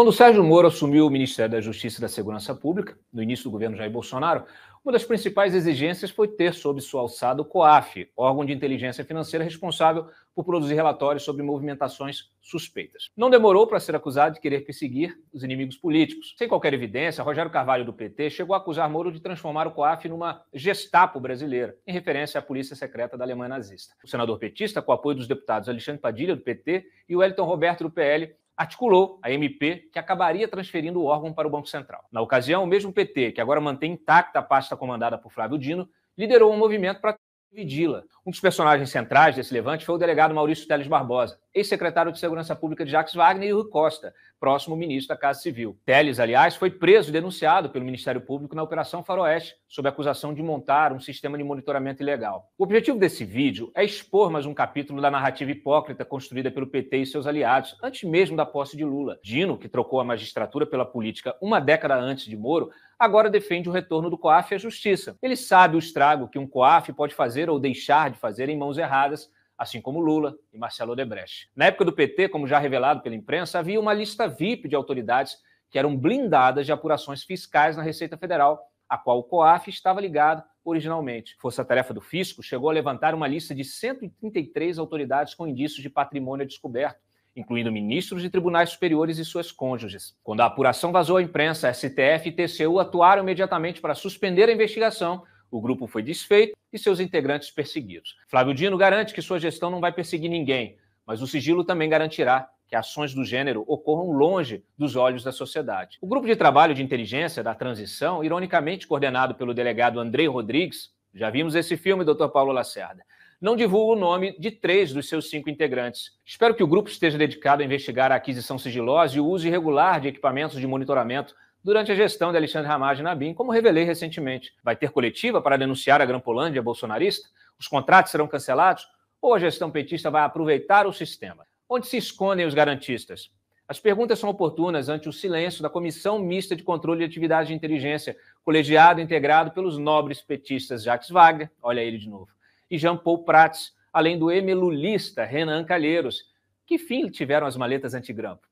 Quando o Sérgio Moro assumiu o Ministério da Justiça e da Segurança Pública, no início do governo Jair Bolsonaro, uma das principais exigências foi ter sob sua alçada o COAF, órgão de inteligência financeira responsável por produzir relatórios sobre movimentações suspeitas. Não demorou para ser acusado de querer perseguir os inimigos políticos. Sem qualquer evidência, Rogério Carvalho do PT chegou a acusar Moro de transformar o COAF numa Gestapo brasileira, em referência à polícia secreta da Alemanha nazista. O senador petista, com o apoio dos deputados Alexandre Padilha do PT e Wellington Roberto do PL, articulou a MP, que acabaria transferindo o órgão para o Banco Central. Na ocasião, o mesmo PT, que agora mantém intacta a pasta comandada por Flávio Dino, liderou um movimento para dividi-la. Um dos personagens centrais desse levante foi o delegado Maurício Teles Barbosa, ex-secretário de Segurança Pública de Jacques Wagner e Rui Costa, próximo ministro da Casa Civil. Teles, aliás, foi preso e denunciado pelo Ministério Público na Operação Faroeste, sob acusação de montar um sistema de monitoramento ilegal. O objetivo desse vídeo é expor mais um capítulo da narrativa hipócrita construída pelo PT e seus aliados, antes mesmo da posse de Lula. Dino, que trocou a magistratura pela política uma década antes de Moro, agora defende o retorno do COAF à justiça. Ele sabe o estrago que um COAF pode fazer ou deixar de fazer em mãos erradas assim como Lula e Marcelo Odebrecht. Na época do PT, como já revelado pela imprensa, havia uma lista VIP de autoridades que eram blindadas de apurações fiscais na Receita Federal, a qual o COAF estava ligado originalmente. Força Tarefa do Fisco chegou a levantar uma lista de 133 autoridades com indícios de patrimônio descoberto, incluindo ministros de tribunais superiores e suas cônjuges. Quando a apuração vazou à imprensa, a STF e TCU atuaram imediatamente para suspender a investigação o grupo foi desfeito e seus integrantes perseguidos. Flávio Dino garante que sua gestão não vai perseguir ninguém, mas o sigilo também garantirá que ações do gênero ocorram longe dos olhos da sociedade. O grupo de trabalho de inteligência da transição, ironicamente coordenado pelo delegado Andrei Rodrigues, já vimos esse filme, Dr. Paulo Lacerda, não divulga o nome de três dos seus cinco integrantes. Espero que o grupo esteja dedicado a investigar a aquisição sigilosa e o uso irregular de equipamentos de monitoramento durante a gestão de Alexandre Ramagem na BIM, como revelei recentemente. Vai ter coletiva para denunciar a Grampolândia bolsonarista? Os contratos serão cancelados? Ou a gestão petista vai aproveitar o sistema? Onde se escondem os garantistas? As perguntas são oportunas ante o silêncio da Comissão Mista de Controle de Atividades de Inteligência, colegiado integrado pelos nobres petistas Jacques Wagner, olha ele de novo, e Jean Paul Prats, além do emelulista Renan Calheiros. Que fim tiveram as maletas antigrampo?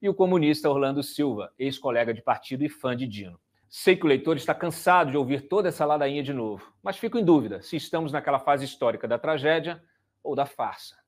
e o comunista Orlando Silva, ex-colega de partido e fã de Dino. Sei que o leitor está cansado de ouvir toda essa ladainha de novo, mas fico em dúvida se estamos naquela fase histórica da tragédia ou da farsa.